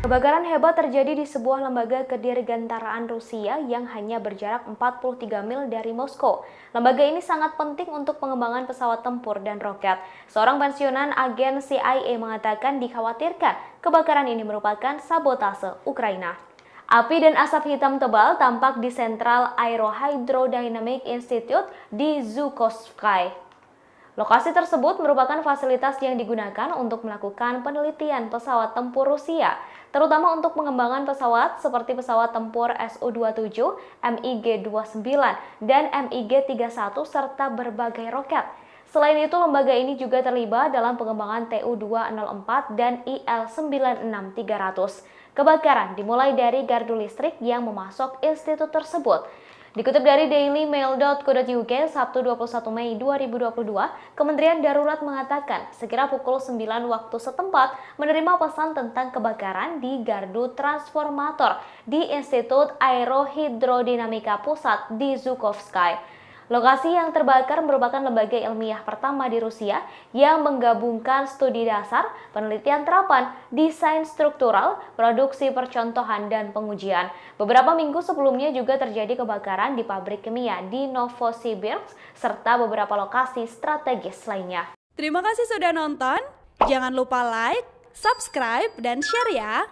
Kebakaran hebat terjadi di sebuah lembaga kedirgantaraan Rusia yang hanya berjarak 43 mil dari Moskow. Lembaga ini sangat penting untuk pengembangan pesawat tempur dan roket. Seorang pensiunan agen CIA mengatakan dikhawatirkan kebakaran ini merupakan sabotase Ukraina. Api dan asap hitam tebal tampak di Central Aerohydrodynamic Institute di Zhukovsky. Lokasi tersebut merupakan fasilitas yang digunakan untuk melakukan penelitian pesawat tempur Rusia, terutama untuk pengembangan pesawat seperti pesawat tempur Su-27, MiG-29, dan MiG-31 serta berbagai roket. Selain itu, lembaga ini juga terlibat dalam pengembangan TU-204 dan IL-96300. Kebakaran dimulai dari gardu listrik yang memasok institut tersebut. Dikutip dari dailymail.co.uk, Sabtu 21 Mei 2022, Kementerian Darurat mengatakan sekira pukul 9 waktu setempat menerima pesan tentang kebakaran di gardu transformator di Institut Aerohidrodinamika Pusat di Zhukovsky. Lokasi yang terbakar merupakan lembaga ilmiah pertama di Rusia yang menggabungkan studi dasar, penelitian terapan, desain struktural, produksi percontohan, dan pengujian. Beberapa minggu sebelumnya juga terjadi kebakaran di pabrik kimia di Novosibirsk, serta beberapa lokasi strategis lainnya. Terima kasih sudah nonton, jangan lupa like, subscribe, dan share ya!